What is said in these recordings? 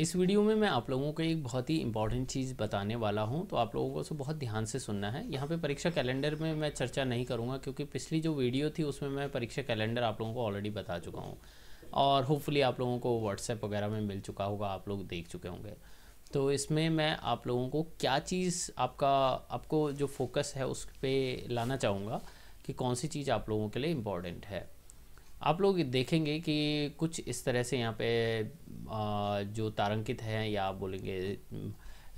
इस वीडियो में मैं आप लोगों को एक बहुत ही इंपॉर्टेंट चीज़ बताने वाला हूं तो आप लोगों को उसे बहुत ध्यान से सुनना है यहाँ पे परीक्षा कैलेंडर में मैं चर्चा नहीं करूँगा क्योंकि पिछली जो वीडियो थी उसमें मैं परीक्षा कैलेंडर आप लोगों को ऑलरेडी बता चुका हूँ और होपफुली आप लोगों को व्हाट्सएप वगैरह में मिल चुका होगा आप लोग देख चुके होंगे तो इसमें मैं आप लोगों को क्या चीज़ आपका आपको जो फोकस है उस पर लाना चाहूँगा कि कौन सी चीज़ आप लोगों के लिए इम्पॉर्टेंट है आप लोग देखेंगे कि कुछ इस तरह से यहाँ पे जो तारंकित हैं या आप बोलेंगे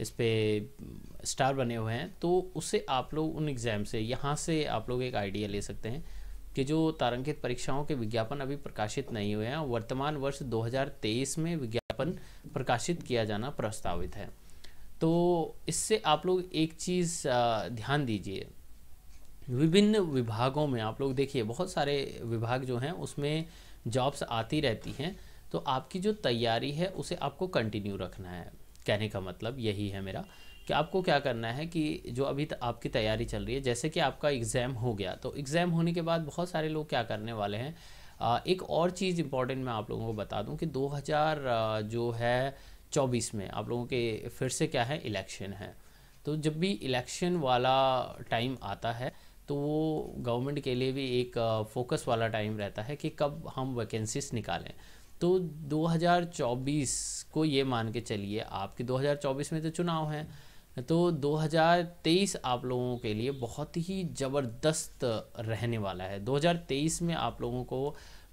इस पर स्टार बने हुए हैं तो उससे आप लोग उन एग्ज़ाम से यहाँ से आप लोग एक आइडिया ले सकते हैं कि जो तारंकित परीक्षाओं के विज्ञापन अभी प्रकाशित नहीं हुए हैं वर्तमान वर्ष 2023 में विज्ञापन प्रकाशित किया जाना प्रस्तावित है तो इससे आप लोग एक चीज़ ध्यान दीजिए विभिन्न विभागों में आप लोग देखिए बहुत सारे विभाग जो हैं उसमें जॉब्स आती रहती हैं तो आपकी जो तैयारी है उसे आपको कंटिन्यू रखना है कहने का मतलब यही है मेरा कि आपको क्या करना है कि जो अभी तक आपकी तैयारी चल रही है जैसे कि आपका एग्ज़ाम हो गया तो एग्ज़ाम होने के बाद बहुत सारे लोग क्या करने वाले हैं एक और चीज़ इम्पॉर्टेंट मैं आप लोगों को बता दूं कि 2000 जो है 24 में आप लोगों के फिर से क्या है इलेक्शन है तो जब भी इलेक्शन वाला टाइम आता है तो वो गवर्नमेंट के लिए भी एक फोकस वाला टाइम रहता है कि कब हम वैकेंसीज निकालें तो 2024 को ये मान के चलिए आपके 2024 में तो चुनाव हैं तो 2023 आप लोगों के लिए बहुत ही ज़बरदस्त रहने वाला है 2023 में आप लोगों को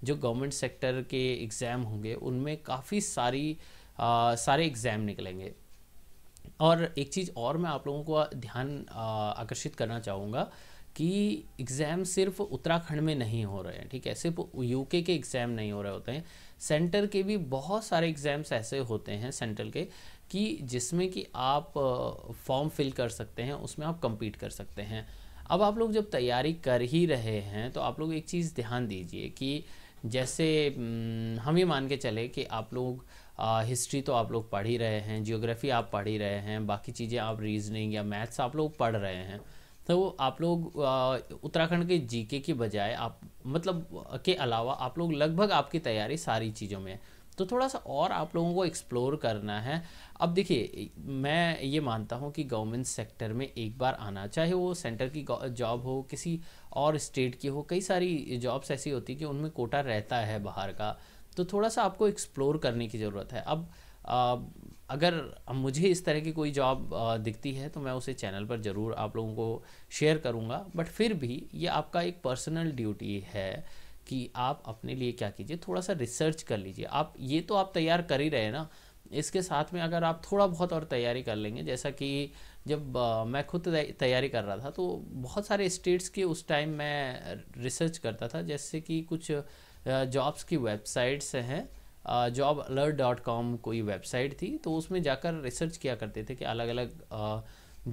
जो गवर्नमेंट सेक्टर के एग्ज़ाम होंगे उनमें काफ़ी सारी आ, सारे एग्ज़ाम निकलेंगे और एक चीज़ और मैं आप लोगों को ध्यान आकर्षित करना चाहूँगा कि एग्ज़ाम सिर्फ उत्तराखंड में नहीं हो रहे हैं ठीक है सिर्फ यूके के एग्ज़ाम नहीं हो रहे होते हैं सेंटर के भी बहुत सारे एग्ज़ाम्स ऐसे होते हैं सेंट्रल के कि जिसमें कि आप फॉर्म फिल कर सकते हैं उसमें आप कंपीट कर सकते हैं अब आप लोग जब तैयारी कर ही रहे हैं तो आप लोग एक चीज़ ध्यान दीजिए कि जैसे हम ये मान के चले कि आप लोग हिस्ट्री तो आप लोग पढ़ ही रहे हैं जियोग्राफी आप पढ़ ही रहे हैं बाकी चीज़ें आप रीजनिंग या मैथ्स आप लोग पढ़ रहे हैं तो आप लोग उत्तराखंड के जीके के बजाय आप मतलब के अलावा आप लोग लगभग आपकी तैयारी सारी चीज़ों में है तो थोड़ा सा और आप लोगों को एक्सप्लोर करना है अब देखिए मैं ये मानता हूँ कि गवर्नमेंट सेक्टर में एक बार आना चाहे वो सेंटर की जॉब हो किसी और स्टेट की हो कई सारी जॉब्स ऐसी होती हैं कि उनमें कोटा रहता है बाहर का तो थोड़ा सा आपको एक्सप्लोर करने की ज़रूरत है अब अगर मुझे इस तरह की कोई जॉब दिखती है तो मैं उसे चैनल पर ज़रूर आप लोगों को शेयर करूँगा बट फिर भी ये आपका एक पर्सनल ड्यूटी है कि आप अपने लिए क्या कीजिए थोड़ा सा रिसर्च कर लीजिए आप ये तो आप तैयार कर ही रहे ना इसके साथ में अगर आप थोड़ा बहुत और तैयारी कर लेंगे जैसा कि जब मैं खुद तैयारी कर रहा था तो बहुत सारे स्टेट्स के उस टाइम मैं रिसर्च करता था जैसे कि कुछ जॉब्स की वेबसाइट्स हैं जॉब अलर्ट डॉट कॉम कोई वेबसाइट थी तो उसमें जाकर रिसर्च किया करते थे कि अलग अलग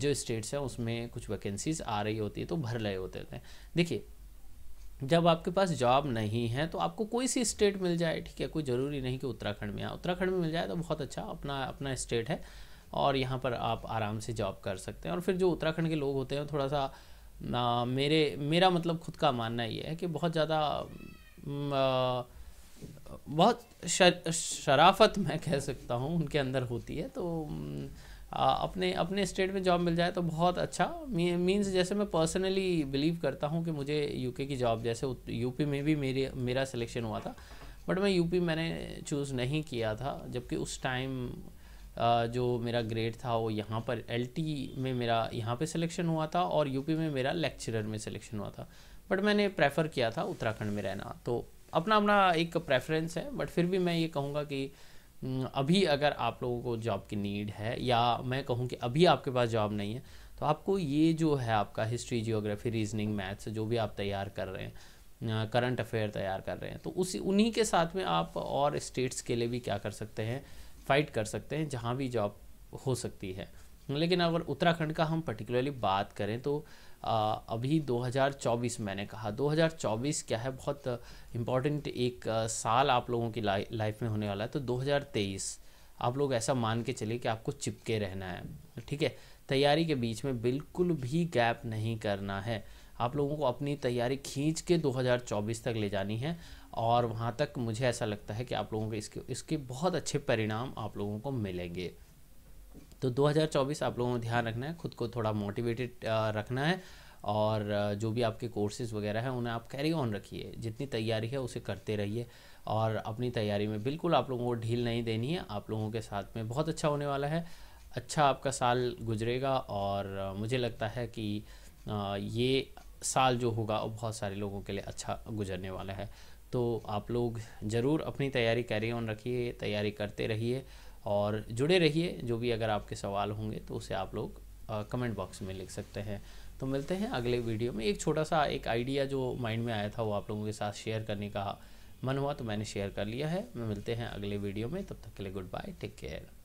जो स्टेट्स हैं उसमें कुछ वैकेंसीज आ रही होती है तो भर रहे होते थे देखिए जब आपके पास जॉब नहीं है तो आपको कोई सी स्टेट मिल जाए ठीक है कोई ज़रूरी नहीं कि उत्तराखंड में आए उत्तराखंड में मिल जाए तो बहुत अच्छा अपना अपना स्टेट है और यहाँ पर आप आराम से जॉब कर सकते हैं और फिर जो उत्तराखंड के लोग होते हैं थोड़ा सा मेरे मेरा मतलब खुद का मानना ये है कि बहुत ज़्यादा बहुत शराफत मैं कह सकता हूँ उनके अंदर होती है तो अपने अपने स्टेट में जॉब मिल जाए तो बहुत अच्छा मीन्स जैसे मैं पर्सनली बिलीव करता हूँ कि मुझे यूके की जॉब जैसे यूपी में भी मेरे मेरा सिलेक्शन हुआ था बट मैं यूपी मैंने चूज़ नहीं किया था जबकि उस टाइम जो मेरा ग्रेड था वो यहाँ पर एल में मेरा यहाँ पे सिलेक्शन हुआ था और यूपी में मेरा लेक्चरर में सिलेक्शन हुआ था बट मैंने प्रेफर किया था उत्तराखंड में रहना तो अपना अपना एक प्रेफरेंस है बट फिर भी मैं ये कहूँगा कि हम्म, अभी अगर आप लोगों को जॉब की नीड है या मैं कहूँ कि अभी आपके पास जॉब नहीं है तो आपको ये जो है आपका हिस्ट्री जियोग्राफी रीजनिंग मैथ्स जो भी आप तैयार कर रहे हैं करंट अफेयर तैयार कर रहे हैं तो उसी उन्हीं के साथ में आप और स्टेट्स के लिए भी क्या कर सकते हैं फाइट कर सकते हैं जहाँ भी जॉब हो सकती है लेकिन अगर उत्तराखंड का हम पर्टिकुलरली बात करें तो आ, अभी 2024 मैंने कहा 2024 क्या है बहुत इम्पॉर्टेंट एक आ, साल आप लोगों की लाइ लाइफ में होने वाला है तो 2023 आप लोग ऐसा मान के चलिए कि आपको चिपके रहना है ठीक है तैयारी के बीच में बिल्कुल भी गैप नहीं करना है आप लोगों को अपनी तैयारी खींच के 2024 तक ले जानी है और वहाँ तक मुझे ऐसा लगता है कि आप लोगों के इसके इसके बहुत अच्छे परिणाम आप लोगों को मिलेंगे तो 2024 आप लोगों को ध्यान रखना है खुद को थोड़ा मोटिवेटेड रखना है और जो भी आपके कोर्सेज वगैरह हैं उन्हें आप कैरी ऑन रखिए जितनी तैयारी है उसे करते रहिए और अपनी तैयारी में बिल्कुल आप लोगों को ढील नहीं देनी है आप लोगों के साथ में बहुत अच्छा होने वाला है अच्छा आपका साल गुजरेगा और मुझे लगता है कि ये साल जो होगा वो बहुत सारे लोगों के लिए अच्छा गुजरने वाला है तो आप लोग ज़रूर अपनी तैयारी कैरी ऑन रखिए तैयारी करते रहिए और जुड़े रहिए जो भी अगर आपके सवाल होंगे तो उसे आप लोग कमेंट बॉक्स में लिख सकते हैं तो मिलते हैं अगले वीडियो में एक छोटा सा एक आइडिया जो माइंड में आया था वो आप लोगों के साथ शेयर करने का मन हुआ तो मैंने शेयर कर लिया है मैं मिलते हैं अगले वीडियो में तब तक के लिए गुड बाय टेक केयर